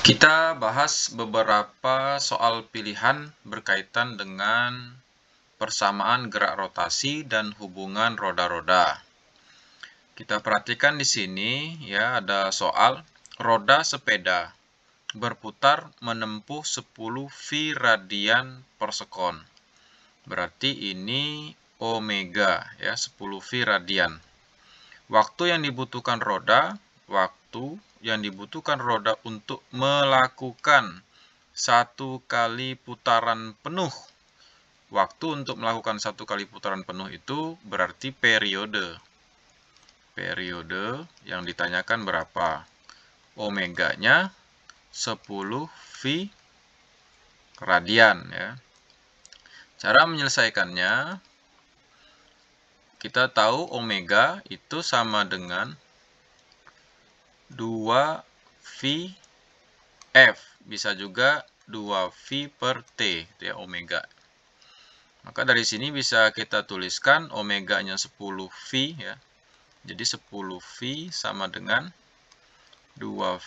Kita bahas beberapa soal pilihan berkaitan dengan persamaan gerak rotasi dan hubungan roda-roda. Kita perhatikan di sini ya ada soal roda sepeda berputar menempuh 10 V radian per sekon. Berarti ini omega ya 10 V radian. Waktu yang dibutuhkan roda waktu yang dibutuhkan roda untuk melakukan satu kali putaran penuh. Waktu untuk melakukan satu kali putaran penuh itu berarti periode. Periode yang ditanyakan berapa? Omeganya 10 V radian. ya. Cara menyelesaikannya, kita tahu omega itu sama dengan 2VF. Bisa juga 2V per T, itu ya omega. Maka dari sini bisa kita tuliskan omeganya 10V ya. Jadi 10V sama dengan 2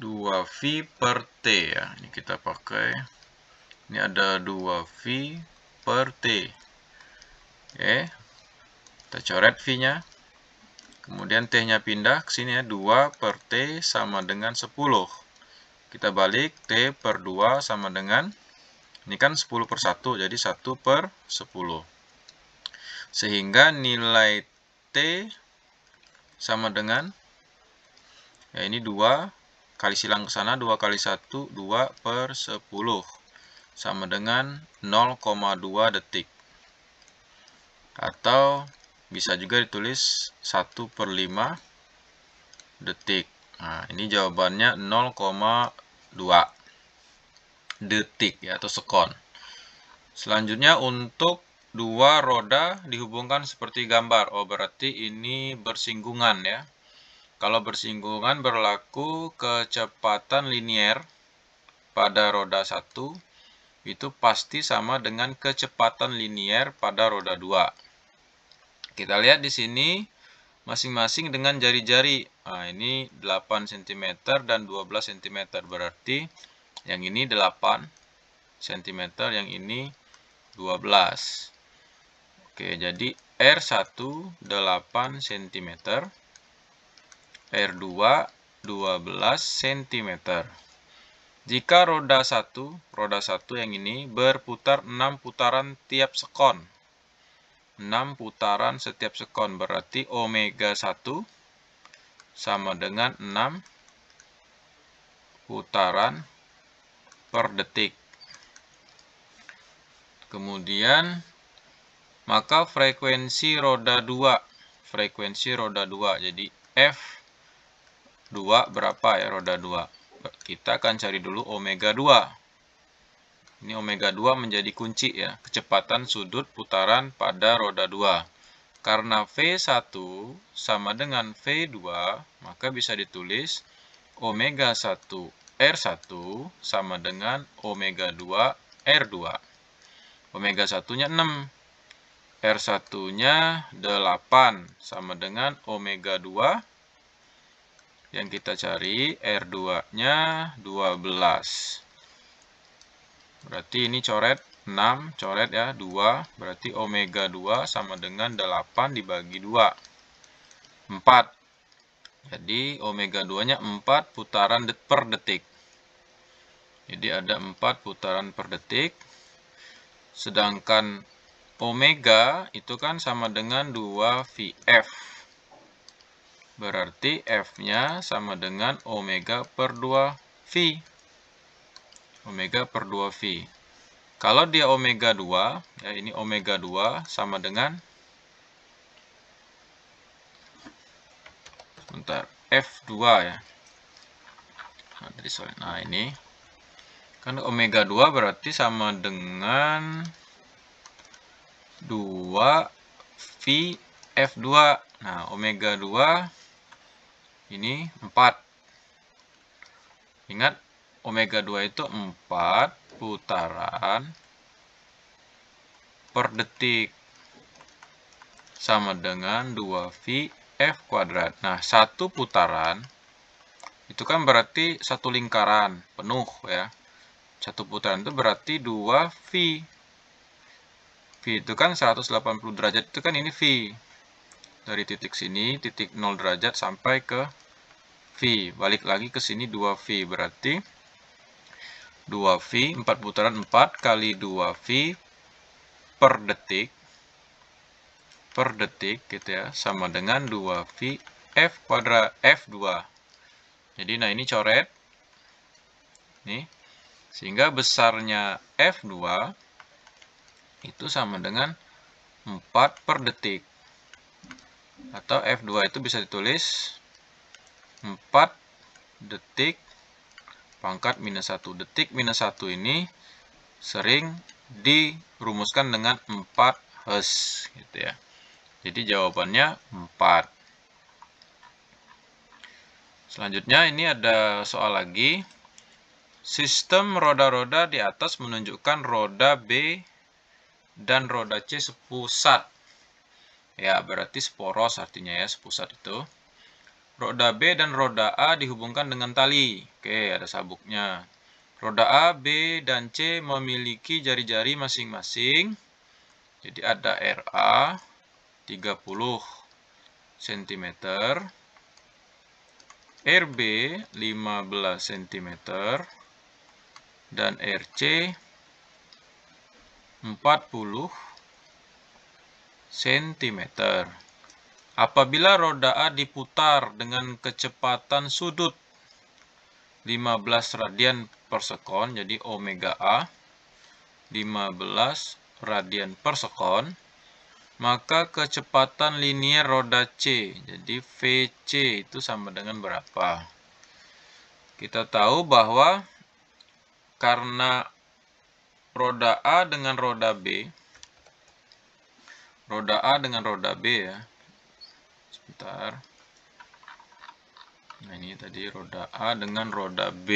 2V per T ya. Ini kita pakai. Ini ada 2V per T. Oke. Kita coret V-nya. Kemudian T-nya pindah ke sini ya, 2 per T sama dengan 10. Kita balik, T per 2 sama dengan, ini kan 10 per 1, jadi 1 per 10. Sehingga nilai T sama dengan, ya ini 2 kali silang ke sana, 2 kali 1, 2 per 10. Sama dengan 0,2 detik. Atau bisa juga ditulis 1 per 5 detik. Nah, ini jawabannya 0,2 detik ya, atau sekon. Selanjutnya untuk dua roda dihubungkan seperti gambar. Oh, berarti ini bersinggungan ya. Kalau bersinggungan berlaku kecepatan linier pada roda 1 itu pasti sama dengan kecepatan linier pada roda 2. Kita lihat di sini masing-masing dengan jari-jari. Nah, ini 8 cm dan 12 cm. Berarti yang ini 8 cm, yang ini 12. Oke, jadi R1 8 cm, R2 12 cm. Jika roda 1, roda 1 yang ini berputar 6 putaran tiap sekon. 6 putaran setiap sekon berarti omega 1 sama dengan 6 putaran per detik. Kemudian maka frekuensi roda 2, frekuensi roda 2. Jadi F 2 berapa ya roda 2? Kita akan cari dulu omega 2. Ini omega 2 menjadi kunci ya, kecepatan sudut putaran pada roda 2. Karena V1 sama dengan V2, maka bisa ditulis omega 1 R1 sama dengan omega 2 R2. Omega 1-nya 6, R1-nya 8 sama dengan omega 2 yang kita cari R2-nya 12. Berarti ini coret 6, coret ya 2, berarti omega 2 sama dengan 8 dibagi 2. 4. Jadi omega 2-nya 4 putaran per detik. Jadi ada 4 putaran per detik. Sedangkan omega itu kan sama dengan 2 VF. Berarti F-nya sama dengan omega per 2 V omega per 2V. Kalau dia omega 2, ya ini omega 2 sama dengan sebentar, F2 ya. Nah, ini kan omega 2 berarti sama dengan 2 V F2. Nah, omega 2 ini 4. Ingat, Omega 2 itu 4 putaran per detik. Sama dengan 2V F kuadrat. Nah, satu putaran itu kan berarti satu lingkaran penuh ya. Satu putaran itu berarti 2V. V itu kan 180 derajat itu kan ini V. Dari titik sini, titik 0 derajat sampai ke V. Balik lagi ke sini 2V berarti 2V, 4 putaran 4 kali 2V per detik, per detik gitu ya, sama dengan 2V F kuadrat F2. Jadi, nah ini coret, nih, sehingga besarnya F2 itu sama dengan 4 per detik. Atau F2 itu bisa ditulis 4 detik pangkat minus 1. Detik minus 1 ini sering dirumuskan dengan 4 Hz. Gitu ya. Jadi jawabannya 4. Selanjutnya ini ada soal lagi. Sistem roda-roda di atas menunjukkan roda B dan roda C sepusat. Ya, berarti sporos artinya ya, sepusat itu. Roda B dan roda A dihubungkan dengan tali. Oke, ada sabuknya. Roda A, B, dan C memiliki jari-jari masing-masing. Jadi ada RA 30 cm, RB 15 cm, dan RC 40 cm. Apabila roda A diputar dengan kecepatan sudut 15 radian per sekon, jadi omega A 15 radian per sekon, maka kecepatan linier roda C, jadi VC itu sama dengan berapa? Kita tahu bahwa karena roda A dengan roda B, roda A dengan roda B ya, sebentar nah ini tadi roda A dengan roda B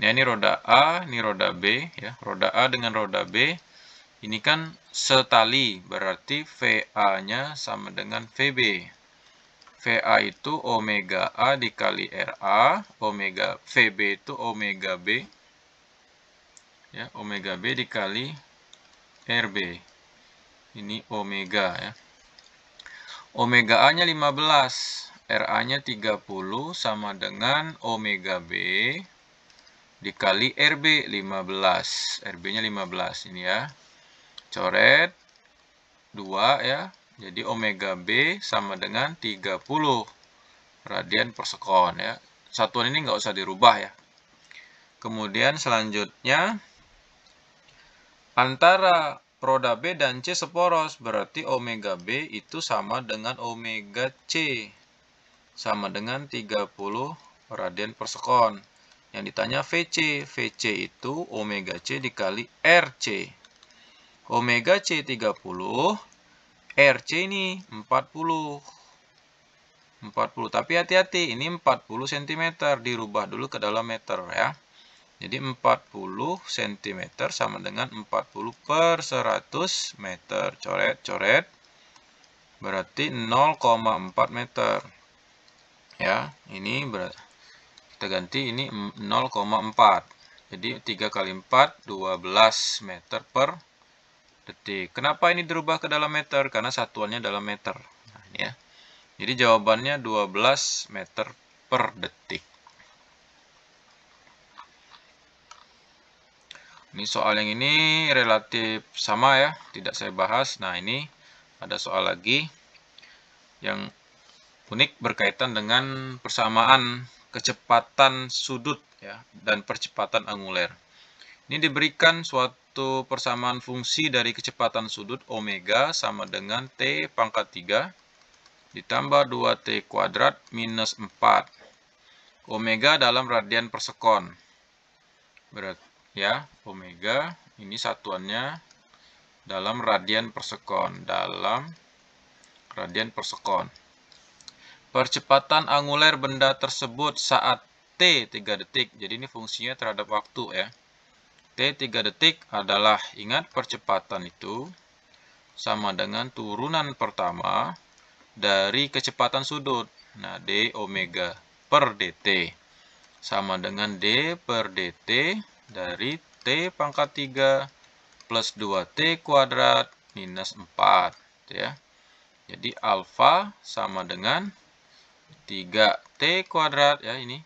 nah ini roda A ini roda B ya roda A dengan roda B ini kan setali berarti VA nya sama dengan VB VA itu omega A dikali RA omega VB itu omega B ya omega B dikali RB ini omega ya Omega A-nya 15, RA-nya 30 sama dengan omega B dikali RB 15. RB-nya 15 ini ya. Coret 2 ya. Jadi omega B sama dengan 30 radian per sekon ya. Satuan ini nggak usah dirubah ya. Kemudian selanjutnya antara Roda B dan C seporos, berarti omega B itu sama dengan omega C. Sama dengan 30 radian per sekon. Yang ditanya VC. VC itu omega C dikali RC. Omega C 30, RC ini 40. 40, tapi hati-hati, ini 40 cm, dirubah dulu ke dalam meter ya. Jadi 40 cm sama dengan 40 per 100 meter. Coret-coret. Berarti 0,4 meter. Ya, ini berarti kita ganti ini 0,4. Jadi 3 kali 4, 12 meter per detik. Kenapa ini dirubah ke dalam meter? Karena satuannya dalam meter. Nah, ini ya. Jadi jawabannya 12 meter per detik. Ini soal yang ini relatif sama ya, tidak saya bahas. Nah, ini ada soal lagi yang unik berkaitan dengan persamaan kecepatan sudut ya dan percepatan anguler. Ini diberikan suatu persamaan fungsi dari kecepatan sudut omega sama dengan t pangkat 3 ditambah 2t kuadrat minus 4 omega dalam radian per sekon. Berarti ya omega ini satuannya dalam radian per sekon dalam radian per sekon percepatan anguler benda tersebut saat t 3 detik jadi ini fungsinya terhadap waktu ya t 3 detik adalah ingat percepatan itu sama dengan turunan pertama dari kecepatan sudut nah d omega per dt sama dengan d per dt dari T pangkat 3 plus 2T kuadrat minus 4. Gitu Ya. Jadi alfa sama dengan 3T kuadrat ya ini.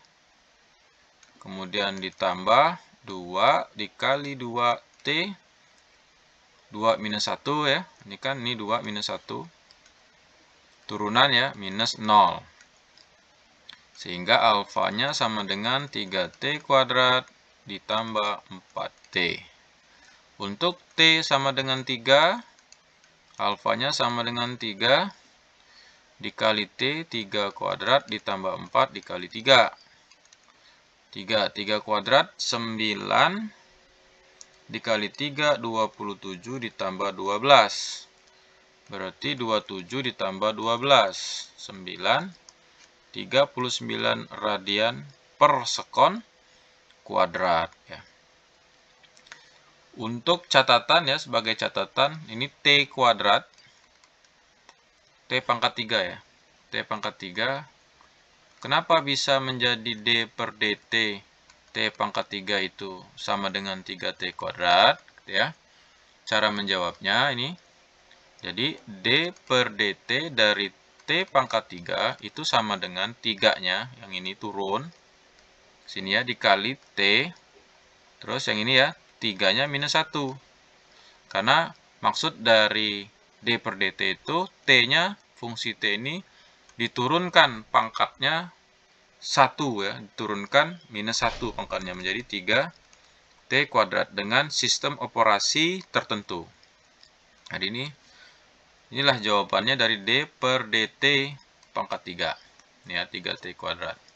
Kemudian ditambah 2 dikali 2T 2 minus 1 ya. Ini kan ini 2 minus 1. Turunan ya minus 0. Sehingga alfanya sama dengan 3T kuadrat ditambah 4T. Untuk T sama dengan 3, alfanya sama dengan 3, dikali T, 3 kuadrat, ditambah 4, dikali 3. 3, 3 kuadrat, 9, dikali 3, 27, ditambah 12. Berarti 27 ditambah 12, 9, 39 radian per sekon kuadrat ya. Untuk catatan ya sebagai catatan ini T kuadrat T pangkat 3 ya. T pangkat 3 kenapa bisa menjadi D per DT T pangkat 3 itu sama dengan 3T kuadrat ya. Cara menjawabnya ini jadi D per DT dari T pangkat 3 itu sama dengan 3-nya yang ini turun sini ya dikali T terus yang ini ya tiganya minus satu, karena maksud dari D per DT itu T-nya fungsi T ini diturunkan pangkatnya satu ya diturunkan minus satu pangkatnya menjadi 3 T kuadrat dengan sistem operasi tertentu jadi ini inilah jawabannya dari D per DT pangkat 3 ya 3T kuadrat